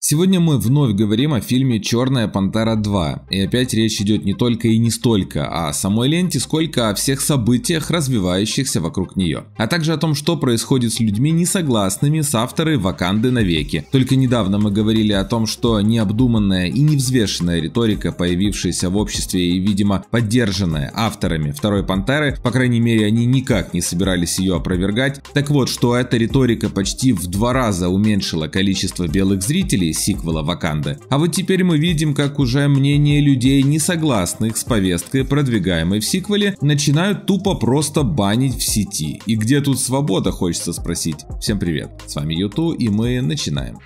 Сегодня мы вновь говорим о фильме «Черная пантера 2». И опять речь идет не только и не столько о самой ленте, сколько о всех событиях, развивающихся вокруг нее. А также о том, что происходит с людьми, не согласными с авторы «Ваканды навеки». Только недавно мы говорили о том, что необдуманная и невзвешенная риторика, появившаяся в обществе и, видимо, поддержанная авторами «Второй пантеры», по крайней мере, они никак не собирались ее опровергать. Так вот, что эта риторика почти в два раза уменьшила количество белых зрителей, после сиквела «Ваканда». А вот теперь мы видим, как уже мнение людей, не согласных с повесткой, продвигаемой в сиквеле, начинают тупо просто банить в сети. И где тут свобода, хочется спросить. Всем привет, с вами Юту и мы начинаем.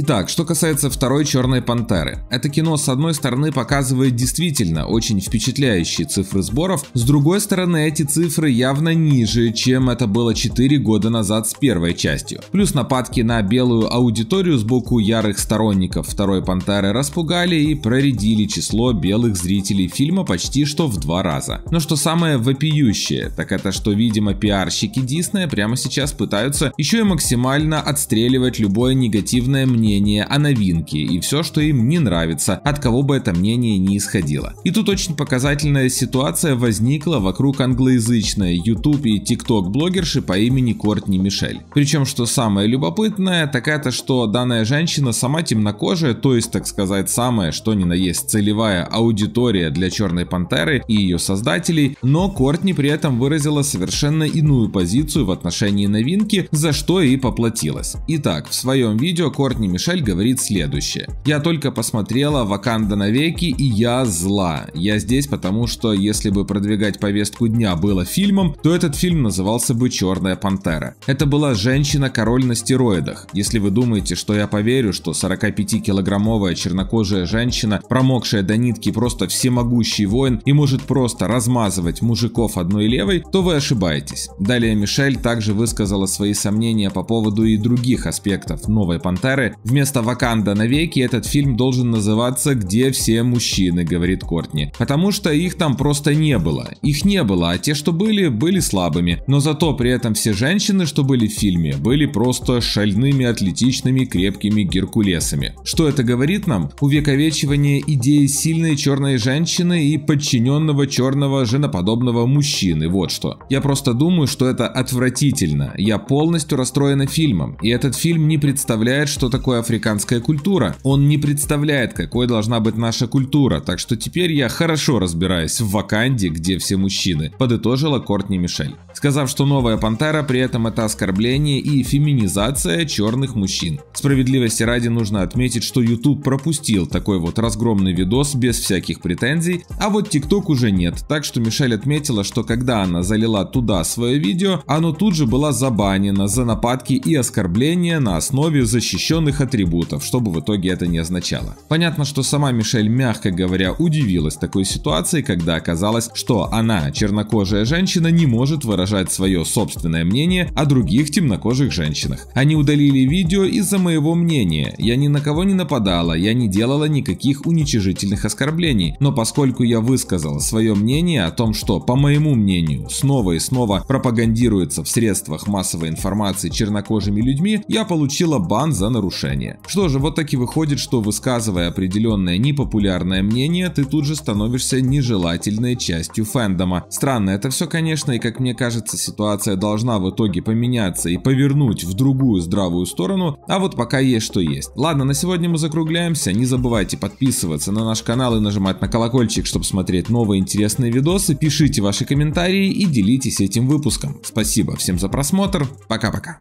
Итак, что касается второй «Черной пантеры». Это кино, с одной стороны, показывает действительно очень впечатляющие цифры сборов, с другой стороны, эти цифры явно ниже, чем это было 4 года назад с первой частью. Плюс нападки на белую аудиторию сбоку ярых сторонников второй «Пантеры» распугали и проредили число белых зрителей фильма почти что в два раза. Но что самое вопиющее, так это что, видимо, пиарщики Диснея прямо сейчас пытаются еще и максимально отстреливать любое негативное мнение мнение о новинке и все, что им не нравится, от кого бы это мнение не исходило. И тут очень показательная ситуация возникла вокруг англоязычной YouTube и TikTok блогерши по имени Кортни Мишель. Причем, что самое любопытное, так это, что данная женщина сама темнокожая, то есть, так сказать, самая, что ни на есть, целевая аудитория для Черной Пантеры и ее создателей, но Кортни при этом выразила совершенно иную позицию в отношении новинки, за что и поплатилась. Итак, в своем видео Кортни Мишель говорит следующее. «Я только посмотрела «Ваканда навеки» и я зла. Я здесь потому, что если бы продвигать повестку дня было фильмом, то этот фильм назывался бы «Черная пантера». Это была женщина-король на стероидах. Если вы думаете, что я поверю, что 45-килограммовая чернокожая женщина, промокшая до нитки просто всемогущий воин и может просто размазывать мужиков одной левой, то вы ошибаетесь. Далее Мишель также высказала свои сомнения по поводу и других аспектов «Новой пантеры», Вместо «Ваканда навеки» этот фильм должен называться «Где все мужчины», говорит Кортни. Потому что их там просто не было. Их не было, а те, что были, были слабыми. Но зато при этом все женщины, что были в фильме, были просто шальными, атлетичными, крепкими геркулесами. Что это говорит нам? Увековечивание идеи сильной черной женщины и подчиненного черного женоподобного мужчины, вот что. Я просто думаю, что это отвратительно. Я полностью расстроена фильмом, и этот фильм не представляет, что такое такое африканская культура. Он не представляет, какой должна быть наша культура, так что теперь я хорошо разбираюсь в Ваканде, где все мужчины, подытожила Кортни Мишель, сказав, что новая Пантера при этом это оскорбление и феминизация черных мужчин. Справедливости ради нужно отметить, что YouTube пропустил такой вот разгромный видос без всяких претензий, а вот TikTok уже нет, так что Мишель отметила, что когда она залила туда свое видео, оно тут же было забанено за нападки и оскорбления на основе защищенных всех атрибутов, что бы в итоге это не означало. Понятно, что сама Мишель, мягко говоря, удивилась такой ситуации, когда оказалось, что она, чернокожая женщина, не может выражать свое собственное мнение о других темнокожих женщинах. Они удалили видео из-за моего мнения. Я ни на кого не нападала, я не делала никаких уничижительных оскорблений. Но поскольку я высказала свое мнение о том, что, по моему мнению, снова и снова пропагандируется в средствах массовой информации чернокожими людьми, я получила бан за нарушение отношения. Что же, вот так и выходит, что высказывая определенное непопулярное мнение, ты тут же становишься нежелательной частью фэндома. Странно это все, конечно, и как мне кажется, ситуация должна в итоге поменяться и повернуть в другую здравую сторону, а вот пока есть что есть. Ладно, на сегодня мы закругляемся, не забывайте подписываться на наш канал и нажимать на колокольчик, чтобы смотреть новые интересные видосы, пишите ваши комментарии и делитесь этим выпуском. Спасибо всем за просмотр, пока-пока.